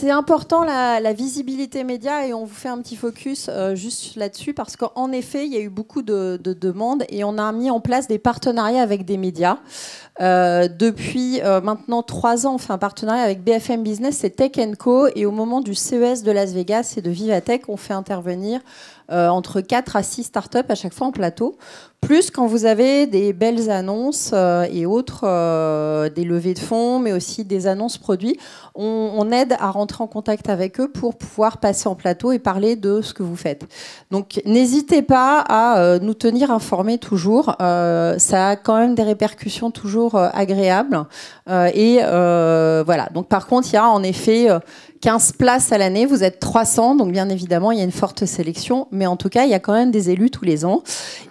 c'est important la, visibilité média et on vous fait un petit focus euh, juste là-dessus parce qu'en effet, il y a eu beaucoup de, demandes et on a mis en place des partenariats avec des médias. Euh, depuis euh, maintenant trois ans, on fait un partenariat avec BFM Business, c'est Tech Co. Et au moment du CES de Las Vegas et de Vivatech, on fait intervenir entre 4 à 6 startups à chaque fois en plateau plus quand vous avez des belles annonces euh, et autres, euh, des levées de fonds, mais aussi des annonces produits, on, aide à rentrer en contact avec eux pour pouvoir passer en plateau et parler de ce que vous faites. Donc n'hésitez pas à euh, nous tenir informés toujours. ça a quand même des répercussions toujours agréables. et voilà. Donc par contre, il y a en effet 15 places à l'année, vous êtes 300, donc bien évidemment, il y a une forte sélection, mais en tout cas, il y a quand même des élus tous les ans.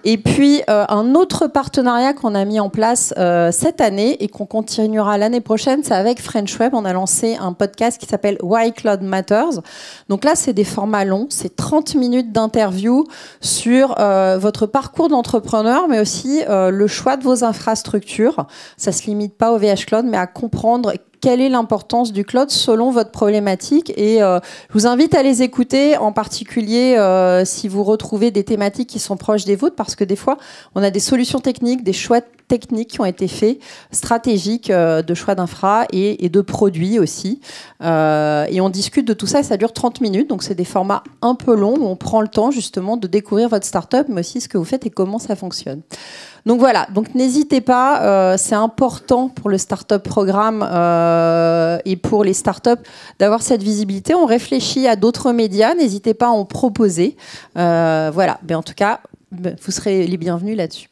Et puis, euh, un autre partenariat qu'on a mis en place euh, cette année et qu'on continuera l'année prochaine, c'est avec French Web. On a lancé un podcast qui s'appelle Why Cloud Matters. Donc là, c'est des formats longs, c'est 30 minutes d'interview sur euh, votre parcours d'entrepreneur, mais aussi le choix de vos infrastructures. Ça se limite pas au VH Cloud, mais à comprendre quelle est l'importance du cloud selon votre problématique. Et euh, je vous invite à les écouter, en particulier euh, si vous retrouvez des thématiques qui sont proches des vôtres, parce que des fois, on a des solutions techniques, des chouettes techniques qui ont été faits, stratégiques euh, de choix d'infra et, de produits aussi. Euh, et on discute de tout ça et ça dure 30 minutes. Donc, c'est des formats un peu longs où on prend le temps justement de découvrir votre startup, mais aussi ce que vous faites et comment ça fonctionne. Donc voilà, donc n'hésitez pas, euh, c'est important pour le startup programme et pour les startups d'avoir cette visibilité. On réfléchit à d'autres médias, n'hésitez pas à en proposer. voilà, mais en tout cas, ben, vous serez les bienvenus là-dessus.